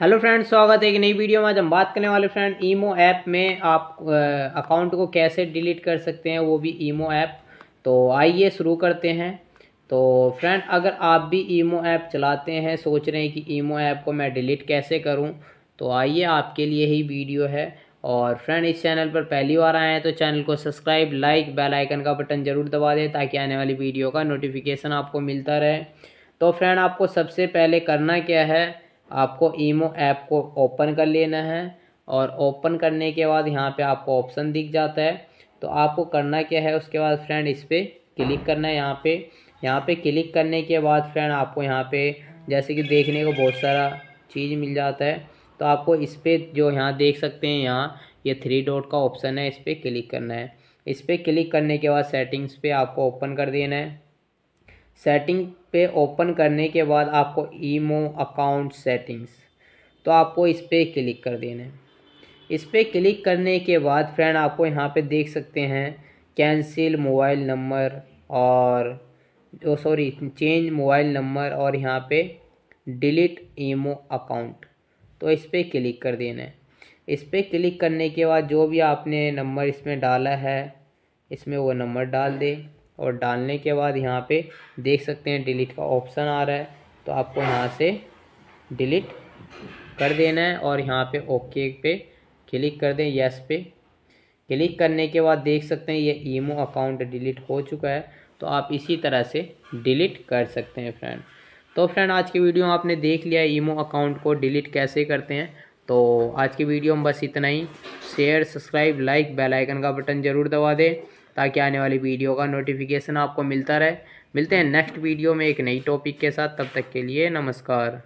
hello friends स्वागत है एक नई वीडियो में आज हम बात करने वाले फ्रेंड ईमो ऐप में आप अकाउंट को कैसे डिलीट कर सकते हैं वो भी ईमो ऐप तो आइए शुरू करते हैं तो फ्रेंड अगर आप भी ईमो ऐप चलाते हैं सोच रहे हैं कि ईमो ऐप को मैं डिलीट कैसे करूं तो आइए आपके लिए ही वीडियो है और फ्रेंड इस चैनल पर पहली बार आए हैं तो चैनल को सब्सक्राइब लाइक बेल आइकन का बटन ज़रूर दबा दें ताकि आने वाली वीडियो का नोटिफिकेशन आपको मिलता रहे तो फ्रेंड आपको सबसे पहले करना क्या है आपको ईमो ऐप को ओपन कर लेना है और ओपन करने के बाद यहाँ पे आपको ऑप्शन दिख जाता है तो आपको करना क्या है उसके बाद फ्रेंड इस पर क्लिक करना है यहाँ पे यहाँ पे क्लिक करने के बाद फ्रेंड आपको यहाँ पे जैसे कि देखने को बहुत सारा चीज़ मिल जाता है तो आपको इस पर जो यहाँ देख सकते हैं यहाँ ये थ्री डॉट का ऑप्शन है इस पर क्लिक करना है इस पर क्लिक करने के बाद सेटिंग्स पे आपको ओपन कर देना है सेटिंग पे ओपन करने के बाद आपको ईमो अकाउंट सेटिंग्स तो आपको इस पर क्लिक कर देना है इस पर क्लिक करने के बाद फ्रेंड आपको यहाँ पे देख सकते हैं कैंसिल मोबाइल नंबर और सॉरी चेंज मोबाइल नंबर और यहाँ पे डिलीट ईमो अकाउंट तो इस पर क्लिक कर देना है इस पर क्लिक करने के बाद जो भी आपने नंबर इसमें डाला है इसमें वो नंबर डाल दे और डालने के बाद यहाँ पे देख सकते हैं डिलीट का ऑप्शन आ रहा है तो आपको यहाँ से डिलीट कर देना है और यहाँ पे ओके पे क्लिक कर दें यस पे क्लिक करने के बाद देख सकते हैं ये ईमो अकाउंट डिलीट हो चुका है तो आप इसी तरह से डिलीट कर सकते हैं फ्रेंड तो फ्रेंड आज की वीडियो आपने देख लिया ईमो अकाउंट को डिलीट कैसे करते हैं तो आज की वीडियो में बस इतना ही share subscribe like bell icon का बटन ज़रूर दबा दें ताकि आने वाली वीडियो का नोटिफिकेशन आपको मिलता रहे मिलते हैं नेक्स्ट वीडियो में एक नई टॉपिक के साथ तब तक के लिए नमस्कार